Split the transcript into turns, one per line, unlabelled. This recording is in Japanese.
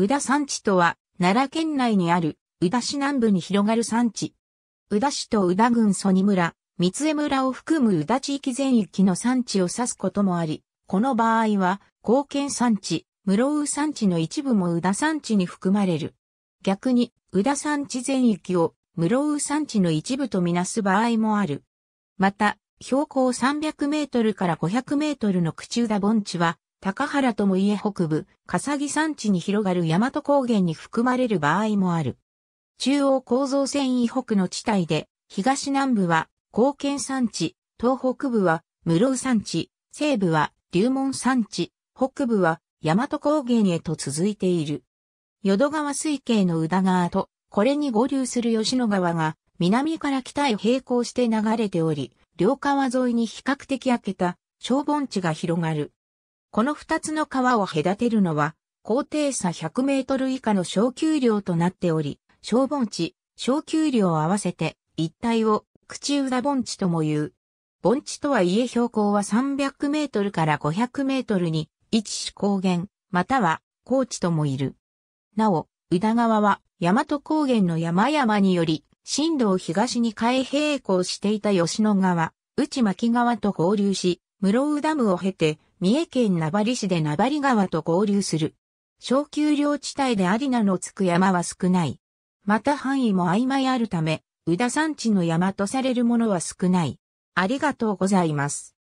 宇田山地とは、奈良県内にある、宇田市南部に広がる山地。宇田市と宇田郡曽二村、三江村を含む宇田地域全域の山地を指すこともあり、この場合は、高県山地、室宇山地の一部も宇田山地に含まれる。逆に、宇田山地全域を、室宇山地の一部とみなす場合もある。また、標高300メートルから500メートルの口宇田盆地は、高原ともいえ北部、笠木山地に広がる大和高原に含まれる場合もある。中央構造線以北の地帯で、東南部は高献山地、東北部は室生山地、西部は龍門山地、北部は大和高原へと続いている。淀川水系の宇田川と、これに合流する吉野川が、南から北へ並行して流れており、両川沿いに比較的開けた、小盆地が広がる。この二つの川を隔てるのは、高低差100メートル以下の小丘量となっており、小盆地、小丘量を合わせて、一帯を、口裏盆地とも言う。盆地とはいえ標高は300メートルから500メートルに、一種高原、または、高地ともいる。なお、宇田川は、大和高原の山々により、進路を東に変え平行していた吉野川、内巻川と合流し、室生ダムを経て、三重県名張市で名張川と合流する。小丘陵地帯でアリナのつく山は少ない。また範囲も曖昧あるため、宇田山地の山とされるものは少ない。ありがとうございます。